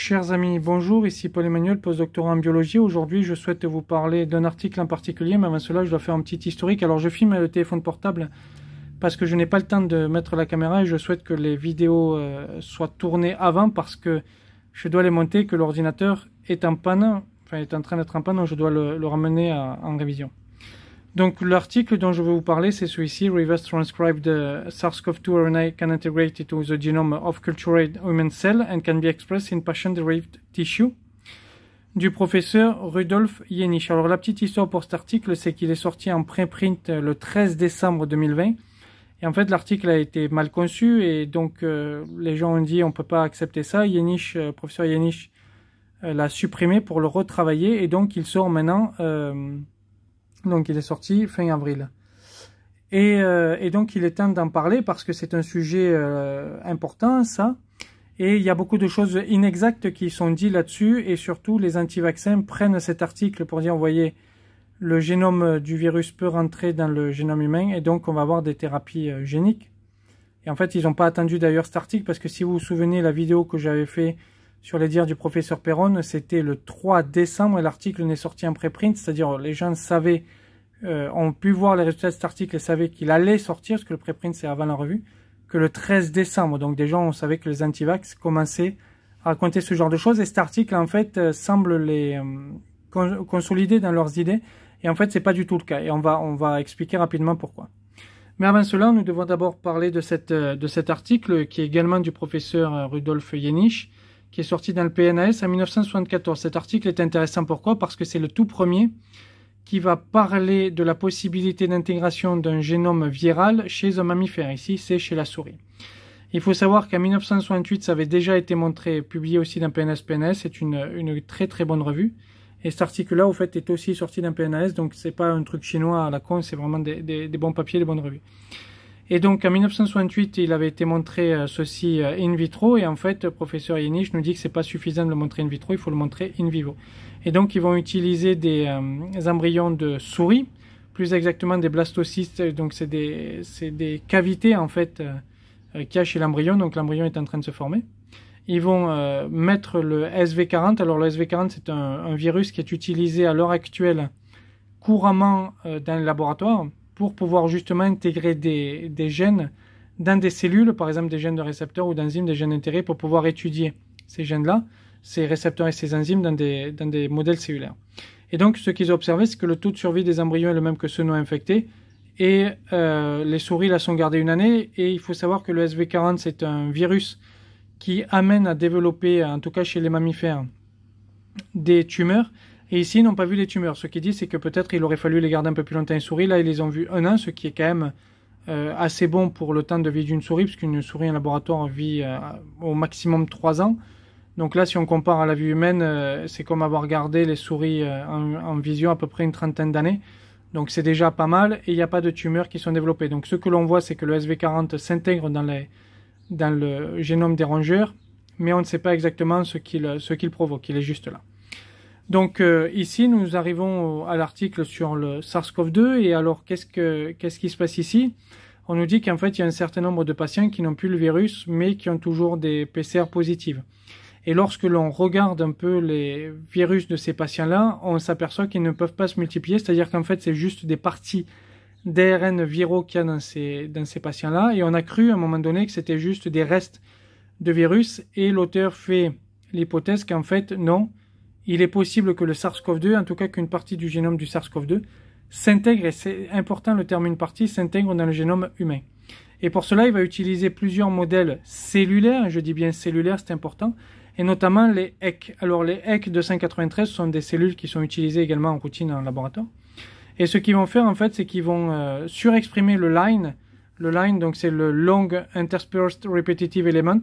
Chers amis, bonjour, ici Paul-Emmanuel, postdoctorant en biologie. Aujourd'hui, je souhaite vous parler d'un article en particulier, mais avant cela, je dois faire un petit historique. Alors, je filme le téléphone portable parce que je n'ai pas le temps de mettre la caméra et je souhaite que les vidéos euh, soient tournées avant parce que je dois les monter, que l'ordinateur est en panne, enfin, est en train d'être en panne, donc je dois le, ramener en révision. Donc l'article dont je vais vous parler, c'est celui-ci, Reverse Transcribed euh, SARS-CoV-2 RNA can integrate into the genome of cultured human cell and can be expressed in patient-derived tissue, du professeur Rudolf Yenich. Alors la petite histoire pour cet article, c'est qu'il est sorti en préprint euh, le 13 décembre 2020. Et en fait, l'article a été mal conçu et donc euh, les gens ont dit on peut pas accepter ça. Yenich, euh, professeur Yenich, l'a supprimé pour le retravailler et donc il sort maintenant donc il est sorti fin avril. Euh, et, donc il est temps d'en parler parce que c'est un sujet euh, important, ça. Et il y a beaucoup de choses inexactes qui sont dites là-dessus. Et surtout, les anti-vaccins prennent cet article pour dire, vous voyez, le génome du virus peut rentrer dans le génome humain. Et donc, on va avoir des thérapies euh, géniques. Et en fait, ils n'ont pas attendu d'ailleurs cet article parce que si vous vous souvenez la vidéo que j'avais fait sur les dires du professeur Perron, c'était le 3 décembre et l'article n'est sorti en préprint, c'est-à-dire les gens savaient, euh, ont pu voir les résultats de cet article et savaient qu'il allait sortir, parce que le préprint c'est avant la revue, que le 13 décembre. Donc des gens savaient que les antivax commençaient à raconter ce genre de choses et cet article en fait euh, semble les euh, consolider dans leurs idées et en fait c'est pas du tout le cas et on va, on va expliquer rapidement pourquoi. Mais avant cela, nous devons d'abord parler de, cette, euh, de cet article qui est également du professeur Rudolf Jenisch, qui est sorti dans le PNAS en 1974. Cet article est intéressant pourquoi Parce que c'est le tout premier qui va parler de la possibilité d'intégration d'un génome viral chez un mammifère. Ici, c'est chez la souris. Il faut savoir qu'en 1968, ça avait déjà été montré, publié aussi dans PNAS, PNAS, c'est une, une, très très bonne revue. Et cet article-là, au fait, est aussi sorti dans PNAS, donc c'est pas un truc chinois à la con, c'est vraiment des, des bons papiers, des bonnes revues. Et donc en 1968, il avait été montré euh, ceci euh, in vitro et en fait, le professeur Yenich nous dit que c'est pas suffisant de le montrer in vitro, il faut le montrer in vivo. Et donc ils vont utiliser des, euh, embryons de souris, plus exactement des blastocystes, donc c'est des, des cavités en fait qui qu'il a chez l'embryon, donc l'embryon est en train de se former. Ils vont mettre le SV40, alors le SV40 c'est un, un, virus qui est utilisé à l'heure actuelle couramment dans les laboratoires, pour pouvoir justement intégrer des, gènes dans des cellules, par exemple des gènes de récepteurs ou d'enzymes, des gènes d'intérêt, pour pouvoir étudier ces gènes-là, ces récepteurs et ces enzymes dans des, modèles cellulaires. Et donc, ce qu'ils ont observé, c'est que le taux de survie des embryons est le même que ceux non infectés. Et euh, les souris, là, sont gardées une année. Et il faut savoir que le SV40, c'est un virus qui amène à développer, en tout cas chez les mammifères, des tumeurs et ici, ils n'ont pas vu les tumeurs. Ce qu'ils dit, c'est que peut-être il aurait fallu les garder un peu plus longtemps les souris. Là, ils les ont vu un an, ce qui est quand même euh, assez bon pour le temps de vie d'une souris, puisqu'une souris en laboratoire vit euh, au maximum 3 ans. Donc là, si on compare à la vie humaine, euh, c'est comme avoir gardé les souris en, vision à peu près une trentaine d'années. Donc c'est déjà pas mal et il n'y a pas de tumeurs qui sont développées. Donc ce que l'on voit, c'est que le SV40 s'intègre dans, dans le génome des rongeurs, mais on ne sait pas exactement ce qu'il provoque. Il est juste là. Donc euh, ici, nous arrivons à l'article sur le SARS-CoV-2. Et alors, qu'est-ce, que, qu'est-ce qui se passe ici On nous dit qu'en fait, il y a un certain nombre de patients qui n'ont plus le virus, mais qui ont toujours des PCR positives. Et lorsque l'on regarde un peu les virus de ces patients-là, on s'aperçoit qu'ils ne peuvent pas se multiplier, c'est-à-dire qu'en fait, c'est juste des parties d'ARN viraux qu'il y a dans ces, dans ces patients-là. Et on a cru à un moment donné que c'était juste des restes de virus. Et l'auteur fait l'hypothèse qu'en fait, non, il est possible que le SARS-CoV-2, en tout cas qu'une partie du génome du SARS-CoV-2, s'intègre, et c'est important le terme une partie, s'intègre dans le génome humain. Et pour cela, il va utiliser plusieurs modèles cellulaires, je dis bien cellulaires, c'est important, et notamment les HEC. Alors les HEC 293 sont des cellules qui sont utilisées également en routine en laboratoire. Et ce qu'ils vont faire en fait, c'est qu'ils vont euh, surexprimer le line. Le line, donc c'est le long interspersed repetitive element.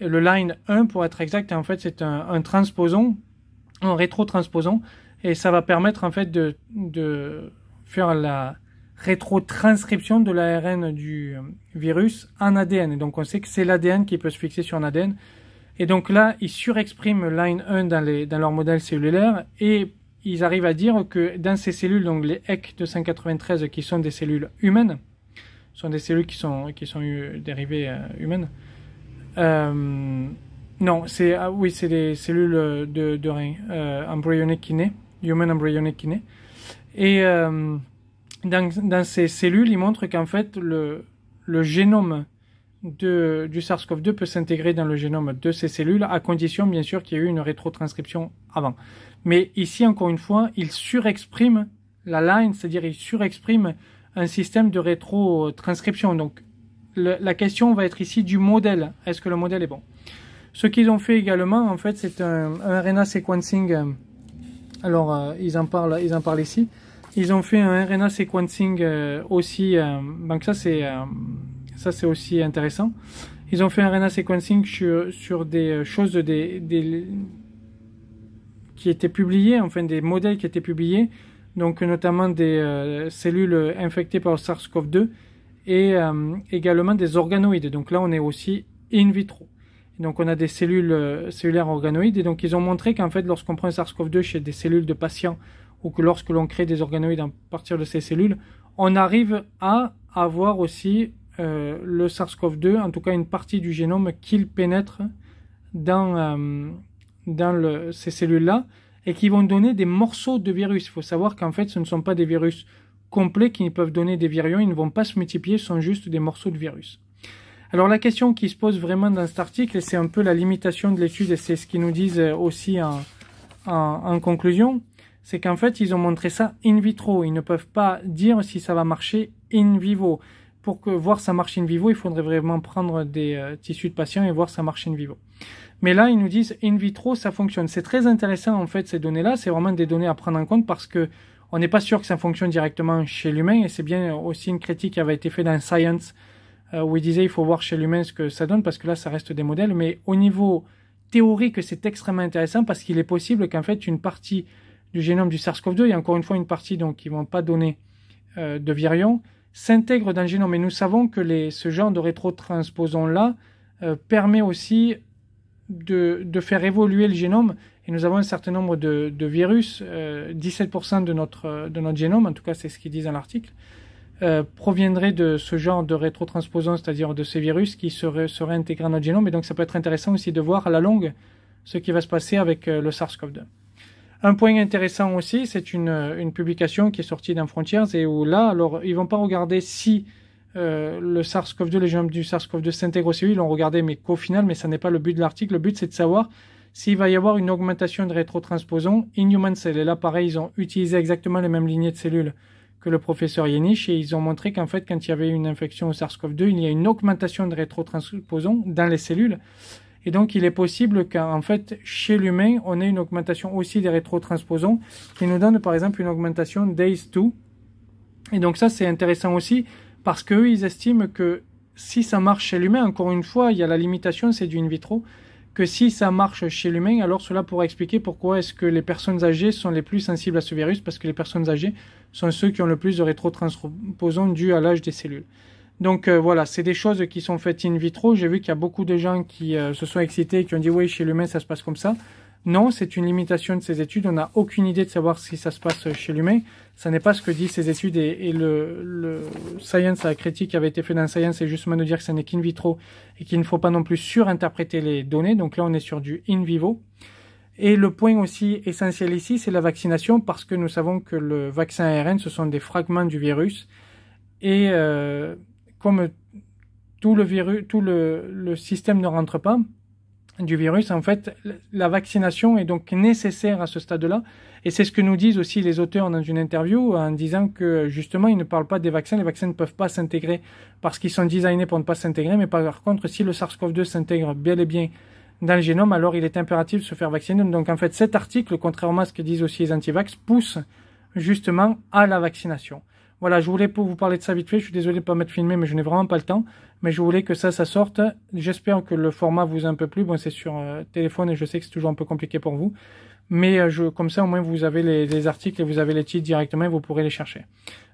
le line 1 pour être exact, en fait c'est un transposon en rétrotransposant et ça va permettre en fait de, de faire la rétrotranscription de l'ARN du euh, virus en ADN. donc on sait que c'est l'ADN qui peut se fixer sur un ADN. Et donc là, ils surexpriment line 1 dans, les, dans leur modèle cellulaire et ils arrivent à dire que dans ces cellules, donc les ec 293 qui sont des cellules humaines, sont des cellules qui sont, qui sont euh, dérivées euh, humaines, non, c'est ah, oui, c'est des cellules euh, de, de euh, embryonic human embryonic kiné. Et euh, dans, dans, ces cellules, ils montrent qu'en fait, le, le génome de, du SARS-CoV-2 peut s'intégrer dans le génome de ces cellules, à condition bien sûr qu'il y ait eu une rétrotranscription avant. Mais ici, encore une fois, ils surexpriment la line, c'est-à-dire ils surexpriment un système de rétrotranscription. Donc, le, la question va être ici du modèle. Est-ce que le modèle est bon ce qu'ils ont fait également, en fait, c'est un, RNA sequencing. Euh, alors, euh, ils, en parlent, ils en parlent ici. Ils ont fait un RNA sequencing euh, aussi. donc, ça, c'est ça c'est aussi intéressant. Ils ont fait un RNA sequencing sur, sur des choses des, des, qui étaient publiées, enfin des modèles qui étaient publiés, donc notamment des cellules infectées par SARS-CoV-2 et également des organoïdes. Donc là, on est aussi in vitro donc on a des cellules euh, cellulaires organoïdes. Et donc ils ont montré qu'en fait, lorsqu'on prend SARS-CoV-2 chez des cellules de patients ou que lorsque l'on crée des organoïdes à partir de ces cellules, on arrive à avoir aussi euh, le SARS-CoV-2, en tout cas une partie du génome qu'il pénètre dans, euh, dans ces cellules-là et qui vont donner des morceaux de virus. Il faut savoir qu'en fait, ce ne sont pas des virus complets qui peuvent donner des virions, ils ne vont pas se multiplier, ce sont juste des morceaux de virus. Alors la question qui se pose vraiment dans cet article, et c'est un peu la limitation de l'étude, et c'est ce qu'ils nous disent euh, aussi en, conclusion, c'est qu'en fait, ils ont montré ça in vitro. Ils ne peuvent pas dire si ça va marcher in vivo. Pour que, voir ça marche in vivo, il faudrait vraiment prendre des euh, tissus de patients et voir ça marche in vivo. Mais là, ils nous disent in vitro, ça fonctionne. C'est très intéressant, en fait, ces données-là. C'est vraiment des données à prendre en compte parce que on n'est pas sûr que ça fonctionne directement chez l'humain et c'est bien aussi une critique qui avait été faite dans Science euh, où il disait il faut voir chez l'humain ce que ça donne parce que là ça reste des modèles, mais au niveau théorique c'est extrêmement intéressant parce qu'il est possible qu'en fait une partie du génome du SARS-CoV-2 et encore une fois une partie donc qui vont pas donner euh, de virions s'intègre dans le génome et nous savons que ce genre de rétrotransposons là euh, permet aussi de, faire évoluer le génome et nous avons un certain nombre de, virus, 17% de notre, de notre génome, en tout cas c'est ce qu'ils disent dans l'article, euh, proviendrait de ce genre de rétrotransposons, c'est-à-dire de ces virus qui seraient, intégrés dans notre génome. Et donc, ça peut être intéressant aussi de voir à la longue ce qui va se passer avec euh, le SARS-CoV-2. Un point intéressant aussi, c'est une, publication qui est sortie dans Frontiers et où là, alors, ils vont pas regarder si euh, le SARS-CoV-2, les gènes du SARS-CoV-2 s'intègrent aussi. ils l'ont regardé, mais qu'au final, mais ça n'est pas le but de l'article. Le but, c'est de savoir s'il va y avoir une augmentation de rétrotransposons in human cell. Et là, pareil, ils ont utilisé exactement les mêmes lignées de cellules que le professeur Yenich et ils ont montré qu'en fait, quand il y avait une infection au SARS-CoV-2, il y a une augmentation de rétrotransposons dans les cellules. Et donc, il est possible qu'en fait, chez l'humain, on ait une augmentation aussi des rétrotransposons qui nous donne, par exemple, une augmentation d'ACE2. Et donc, ça, c'est intéressant aussi parce qu'eux, ils estiment que si ça marche chez l'humain, encore une fois, il y a la limitation, c'est du in vitro, que si ça marche chez l'humain, alors cela pourrait expliquer pourquoi est-ce que les personnes âgées sont les plus sensibles à ce virus, parce que les personnes âgées sont ceux qui ont le plus de rétrotransposons dû à l'âge des cellules. Donc euh, voilà, c'est des choses qui sont faites in vitro. J'ai vu qu'il y a beaucoup de gens qui euh, se sont excités et qui ont dit oui, chez l'humain ça se passe comme ça. Non, c'est une limitation de ces études. On n'a aucune idée de savoir si ça se passe chez l'humain. Ça n'est pas ce que disent ces études et, le, science, la critique qui avait été fait dans science, c'est justement de dire que ça n'est qu'in vitro et qu'il ne faut pas non plus surinterpréter les données. Donc là, on est sur du in vivo. Et le point aussi essentiel ici, c'est la vaccination, parce que nous savons que le vaccin ARN, ce sont des fragments du virus. Et euh, comme tout le virus, tout le, le, système ne rentre pas du virus, en fait, la vaccination est donc nécessaire à ce stade-là. Et c'est ce que nous disent aussi les auteurs dans une interview en disant que justement, ils ne parlent pas des vaccins. Les vaccins ne peuvent pas s'intégrer parce qu'ils sont designés pour ne pas s'intégrer. Mais par contre, si le SARS-CoV-2 s'intègre bien et bien dans le génome, alors il est impératif de se faire vacciner. Donc en fait, cet article, contrairement à ce que disent aussi les antivax, pousse justement à la vaccination. Voilà, je voulais vous parler de ça vite fait. Je suis désolé de ne pas m'être filmé, mais je n'ai vraiment pas le temps. Mais je voulais que ça, ça sorte. J'espère que le format vous a un peu plu. Bon, c'est sur euh, téléphone et je sais que c'est toujours un peu compliqué pour vous. Mais euh, je, comme ça, au moins, vous avez les, articles et vous avez les titres directement et vous pourrez les chercher.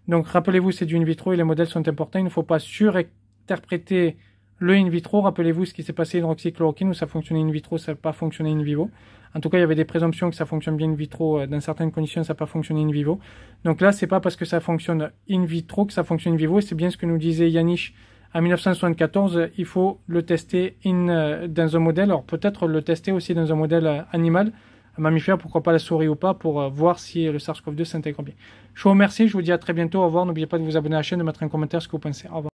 Donc, rappelez-vous, c'est du in vitro et les modèles sont importants. Il ne faut pas surinterpréter le in vitro, rappelez-vous ce qui s'est passé hydroxychloroquine, où ça fonctionnait in vitro, ça n'a pas fonctionné in vivo. En tout cas, il y avait des présomptions que ça fonctionne bien in vitro, euh, dans certaines conditions, ça n'a pas fonctionné in vivo. Donc là, c'est pas parce que ça fonctionne in vitro que ça fonctionne in vivo, c'est bien ce que nous disait Yanish en 1974, il faut le tester in, euh, dans un modèle, alors peut-être le tester aussi dans un modèle euh, animal, mammifère, pourquoi pas la souris ou pas, pour voir si le SARS-CoV-2 s'intègre bien. Je vous remercie, je vous dis à très bientôt, au revoir, n'oubliez pas de vous abonner à la chaîne, de mettre un commentaire ce que vous pensez, au revoir.